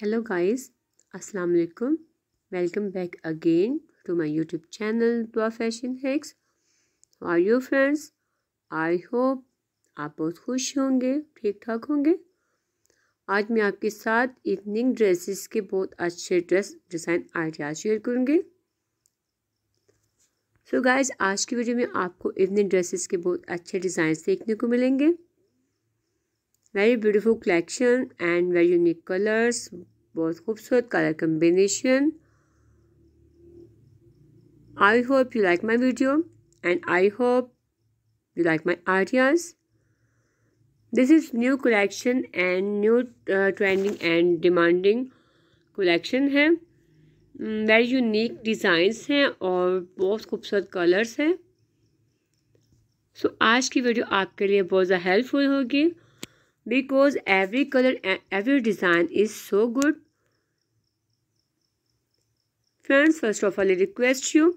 Hello guys अस्सलाम वालेकुम welcome back again to my YouTube channel Dua fashion hacks are you friends I hope आप बहुत खुश होंगे ठीक ठाक होंगे आज मैं आपके साथ इवनिंग ड्रेसेस के बहुत अच्छे ड्रेस डिज़ाइन आइडिया शेयर करूँगी सो गाइस गाइज आज की वीडियो में आपको इवनिंग ड्रेसेस के बहुत अच्छे डिज़ाइन देखने को मिलेंगे very beautiful collection and very unique colours बहुत खूबसूरत colour combination I hope you like my video and I hope you like my ideas this is new collection and new trending and demanding collection है very unique designs हैं और बहुत खूबसूरत colours हैं सो so, आज की वीडियो आपके लिए बहुत ज़्यादा हेल्पफुल होगी because every colour every design is so good friends first of all request you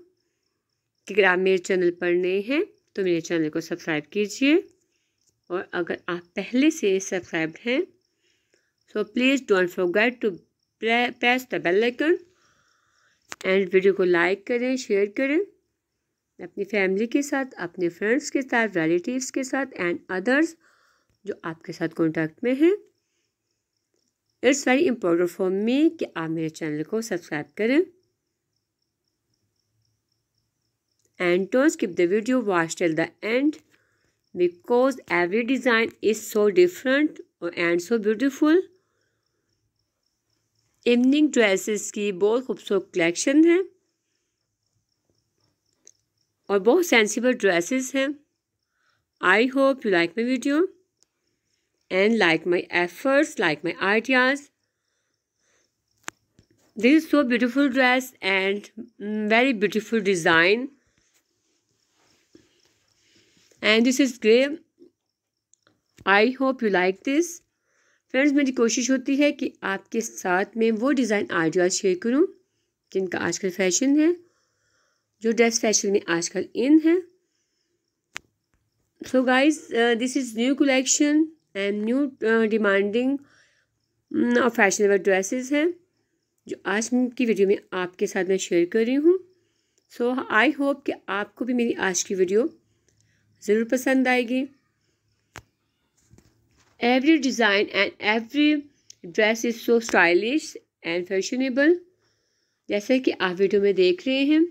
कि अगर आप मेरे चैनल पर नए हैं तो मेरे चैनल को सब्सक्राइब कीजिए और अगर आप पहले से सब्सक्राइब हैं so please don't forget to press the bell icon and video को लाइक करें शेयर करें अपनी फैमिली के साथ अपने फ्रेंड्स के साथ रिलेटिव्स के साथ एंड अदर्स जो आपके साथ कॉन्टैक्ट में हैं it's very important for me कि आप मेरे चैनल को सब्सक्राइब करें and don't skip the video watch till the end because every design is so different and so beautiful evening dresses की बहुत खूबसूरत कलेक्शन है और बहुत सेंसिबल ड्रेसेस हैं I hope you like my video and like my efforts, like my ideas. This is so beautiful dress and mm, very beautiful design. And this is grey. I hope you like this friends मेरी कोशिश होती है कि आपके साथ में वो design ideas share करूं जिनका आजकल फैशन है जो ड्रेस फैशन में आजकल इन है so guys this is new collection and new demanding और फैशनेबल ड्रेसेस हैं जो आज की वीडियो में आपके साथ मैं शेयर कर रही हूँ सो आई होप कि आपको भी मेरी आज की वीडियो ज़रूर पसंद आएगी every design and every dress is so stylish and fashionable जैसे कि आप वीडियो में देख रहे हैं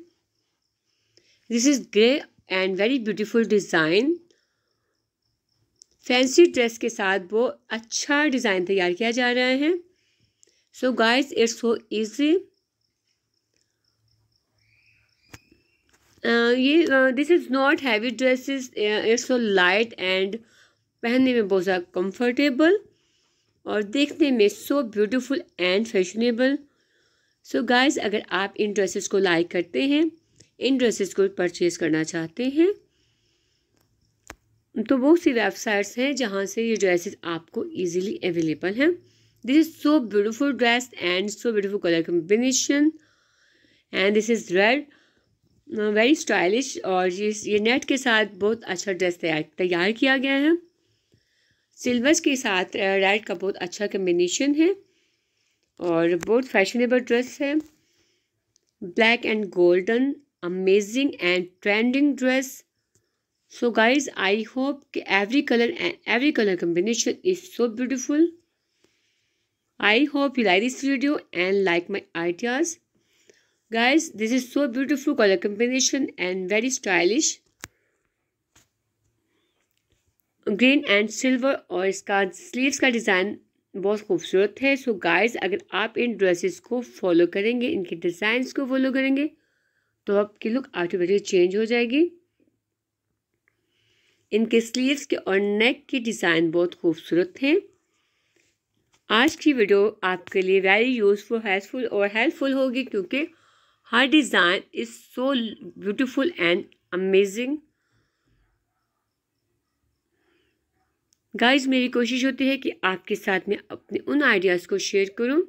this is grey and very beautiful design fancy dress के साथ वो अच्छा डिज़ाइन तैयार किया जा रहा है so guys it's so easy ये this is not heavy dresses it's so light and पहनने में बहुत ज़्यादा कंफर्टेबल और देखने में so beautiful and fashionable so guys अगर आप इन ड्रेसेस को लाइक करते हैं इन ड्रेसेस को परचेज़ करना चाहते हैं तो बहुत सी वेबसाइट्स हैं जहाँ से ये ड्रेसेस आपको इजीली अवेलेबल हैं this is so beautiful dress and so beautiful colour combination and this is red very stylish और ये ये नेट के साथ बहुत अच्छा ड्रेस तैयार तैयार किया गया है सिल्वर के साथ रेड uh, का बहुत अच्छा कम्बिनेशन है और बहुत फैशनेबल ड्रेस है black and golden amazing and trending dress so guys I hope कि every colour and every colour combination is so beautiful I hope you like this video and like my ideas guys this is so beautiful colour combination and very stylish green and silver और इसका sleeves का design बहुत खूबसूरत है सो so guys अगर आप इन dresses को follow करेंगे इनके डिज़ाइंस को फॉलो करेंगे तो आपकी लुक आटोमेटिकली चेंज हो जाएगी इनके स्लीव्स के और नेक के डिज़ाइन बहुत खूबसूरत हैं आज की वीडियो आपके लिए वेरी यूज़फुल हेल्पफुल और हेल्पफुल होगी क्योंकि हर design is so beautiful and amazing guys मेरी कोशिश होती है कि आपके साथ में अपने उन आइडियाज़ को शेयर करूं,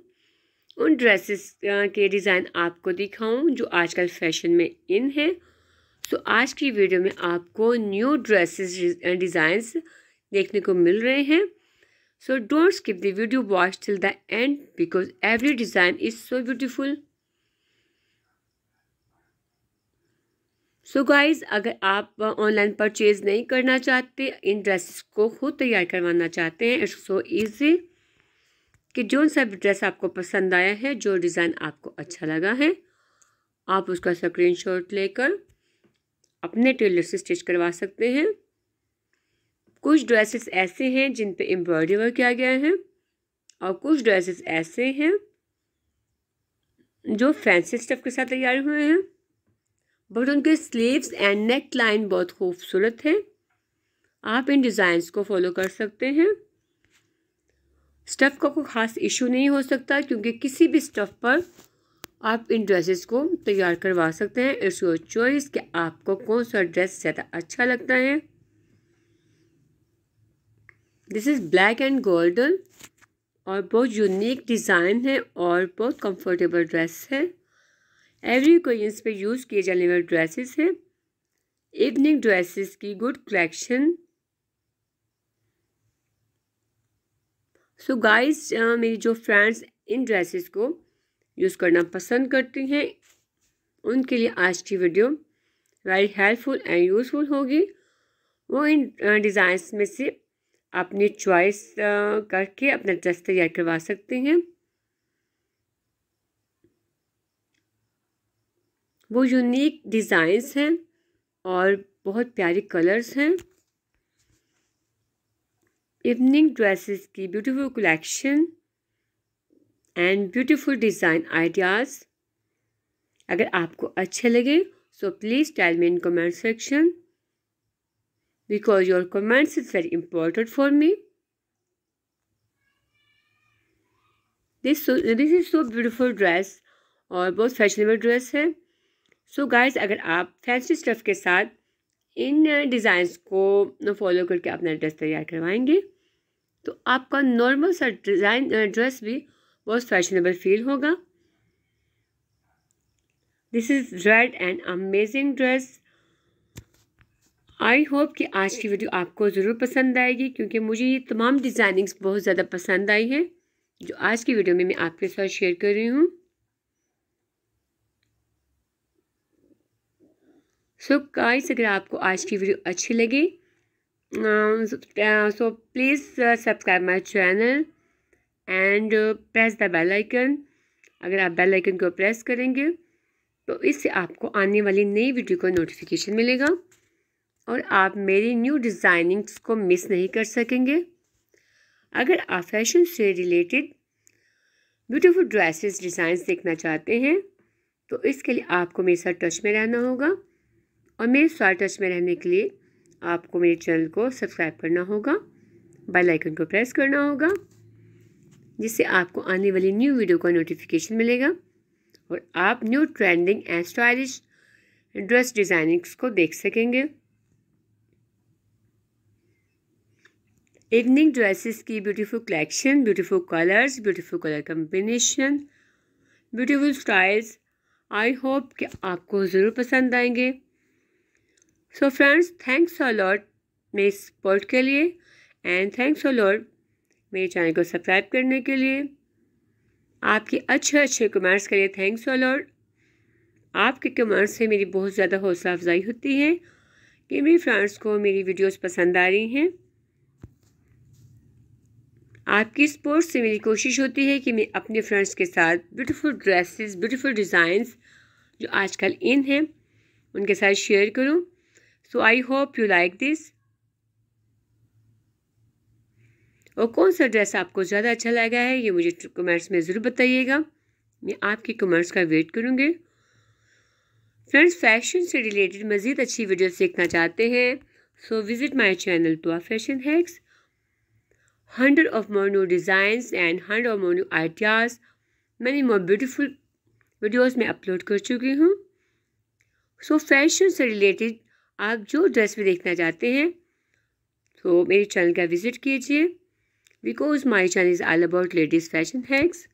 उन ड्रेसेस के डिज़ाइन आपको दिखाऊं जो आजकल फैशन में इन हैं सो so, आज की वीडियो में आपको न्यू ड्रेसेस डिज़ाइंस देखने को मिल रहे हैं so don't skip the video watch till the end because every design is so beautiful so guys अगर आप ऑनलाइन uh, परचेज़ नहीं करना चाहते इन ड्रेसेस को खुद तैयार करवाना चाहते हैं इट्स सो ईजी कि जो सा ड्रेस आपको पसंद आया है जो डिज़ाइन आपको अच्छा लगा है आप उसका स्क्रीनशॉट लेकर अपने टेलर से स्टिच करवा सकते हैं कुछ ड्रेसेस ऐसे हैं जिन पे एम्ब्रॉयडरी वर्क किया गया है और कुछ ड्रेसेस ऐसे हैं जो फैंसी स्टफ के साथ तैयार हुए हैं बट उनके स्लीव्स एंड नेक लाइन बहुत खूबसूरत है आप इन डिज़ाइंस को फॉलो कर सकते हैं स्टफ़ का कोई ख़ास इशू नहीं हो सकता क्योंकि किसी भी स्टफ़ पर आप इन ड्रेसेस को तैयार करवा सकते हैं इट्स योर चॉइस कि आपको कौन सा ड्रेस ज़्यादा अच्छा लगता है this is black and golden और बहुत यूनिक डिज़ाइन है और बहुत कंफर्टेबल ड्रेस है एवरी ओकेजन्स पे यूज़ किए जाने वाले ड्रेसेस हैं इवनिंग ड्रेसेस की गुड कलेक्शन सो गाइस मेरी जो फ्रेंड्स इन ड्रेसेस को यूज़ करना पसंद करती हैं उनके लिए आज की video very helpful and useful होगी वो इन डिज़ाइंस में से अपनी चॉइस करके अपना ड्रेस तैयार करवा सकते हैं वो यूनिक डिज़ाइंस हैं और बहुत प्यारे कलर्स हैं इवनिंग ड्रेसेस की beautiful collection and beautiful design ideas अगर आपको अच्छे लगे so please tell me in comment section because your comments is very important for me this this is so beautiful dress और बहुत फैशनेबल ड्रेस है सो so guys अगर आप fancy stuff के साथ इन डिज़ाइंस को फॉलो करके अपना ड्रेस तैयार करवाएंगे तो आपका नॉर्मल सा डिज़ाइन ड्रेस भी बहुत फैशनेबल फील होगा this is red and amazing dress I hope कि आज की वीडियो आपको ज़रूर पसंद आएगी क्योंकि मुझे ये तमाम डिज़ाइनिंग्स बहुत ज़्यादा पसंद आई है जो आज की वीडियो में मैं आपके साथ शेयर कर रही हूँ सो so गाइस अगर आपको आज की वीडियो अच्छी लगी so please subscribe my channel and press the bell icon अगर आप बेल आइकन को प्रेस करेंगे तो इससे आपको आने वाली नई वीडियो का नोटिफिकेशन मिलेगा और आप मेरी न्यू डिज़ाइनिंग्स को मिस नहीं कर सकेंगे अगर आप फैशन से रिलेटेड ब्यूटीफुल ड्रेसेस डिज़ाइंस देखना चाहते हैं तो इसके लिए आपको मेरे साथ टच में रहना होगा और मेरे साथ टच में रहने के लिए आपको मेरे चैनल को सब्सक्राइब करना होगा बेल आइकन को प्रेस करना होगा जिससे आपको आने वाली न्यू वीडियो का नोटिफिकेशन मिलेगा और आप new trending and stylish dress designings को देख सकेंगे इवनिंग ड्रेसेस की beautiful collection beautiful colours beautiful colour combination beautiful styles I hope कि आपको ज़रूर पसंद आएंगे so friends thanks a lot मेरे सपोर्ट के लिए एंड थैंक्स अ लॉट मेरे चैनल को सब्सक्राइब करने के लिए आपके अच्छे अच्छे कमेंट्स के लिए थैंक्स अलॉट आपके कमेंट्स से मेरी बहुत ज़्यादा हौसला अफजाई होती है कि मेरी फ्रेंड्स को मेरी वीडियोस पसंद आ रही हैं आपकी सपोर्ट से मेरी कोशिश होती है कि मैं अपने फ्रेंड्स के साथ ब्यूटीफुल ड्रेसेस ब्यूटीफुल डिज़ाइंस जो आजकल इन हैं उनके साथ शेयर करूं so I hope you like this और कौन सा ड्रेस आपको ज़्यादा अच्छा लगा है ये मुझे कमेंट्स में ज़रूर बताइएगा मैं आपके कमेंट्स का वेट करूँगी फ्रेंड्स फैशन से रिलेटेड मज़ीद अच्छी वीडियोस देखना चाहते हैं सो विज़िट माय चैनल तो fashion hacks hundred of more new designs and hundred of more new ideas मैंने मोर ब्यूटीफुल वीडियोस में अपलोड कर चुकी हूँ सो फैशन से रिलेटेड आप जो ड्रेस भी देखना चाहते हैं तो मेरे चैनल का विज़िट कीजिए because my channel is all about ladies fashion hacks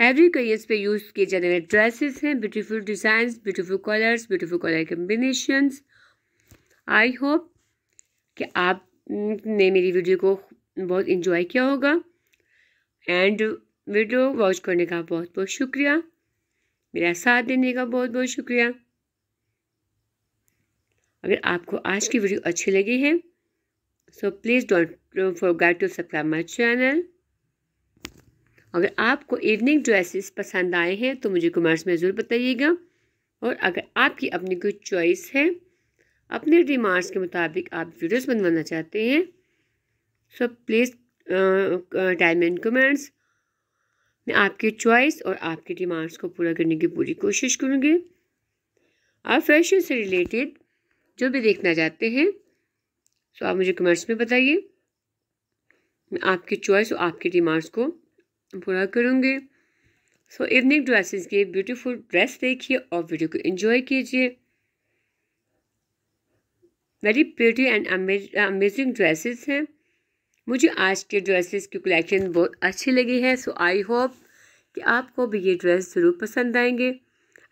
every careers पे यूज़ किए जाने वाले ड्रेसेस हैं beautiful designs beautiful colours beautiful colour combinations I hope कि आपने मेरी वीडियो को बहुत इन्जॉय किया होगा एंड वीडियो वॉच करने का बहुत बहुत शुक्रिया मेरा साथ देने का बहुत बहुत शुक्रिया अगर आपको आज की वीडियो अच्छी लगी है so please don't forget to subscribe my channel अगर आपको इवनिंग ड्रेसेस पसंद आए हैं तो मुझे कमेंट्स में ज़रूर बताइएगा और अगर आपकी अपनी कोई चॉइस है अपने डिमांड्स के मुताबिक आप वीडियोस बनवाना चाहते हैं so please time and comments मैं आपकी चॉइस और आपके डिमांड्स को पूरा करने की पूरी कोशिश करूँगी आप फैशन से रिलेटेड जो भी देखना चाहते हैं सो आप मुझे कमेंट्स में बताइए मैं आपकी चॉइस और आपकी डिमांड्स को पूरा करूँगी सो इवनिंग ड्रेसेस की ब्यूटीफुल ड्रेस देखिए और वीडियो को एंजॉय कीजिए very pretty and amazing dresses हैं मुझे आज के ड्रेसेस की कलेक्शन बहुत अच्छी लगी है सो आई होप कि आपको भी ये ड्रेस ज़रूर पसंद आएंगे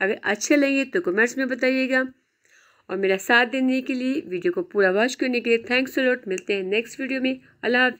अगर अच्छे लगे तो कमेंट्स में बताइएगा और मेरा साथ देने के लिए वीडियो को पूरा वॉच करने के लिए थैंक्स अलॉट मिलते हैं नेक्स्ट वीडियो में अल्लाह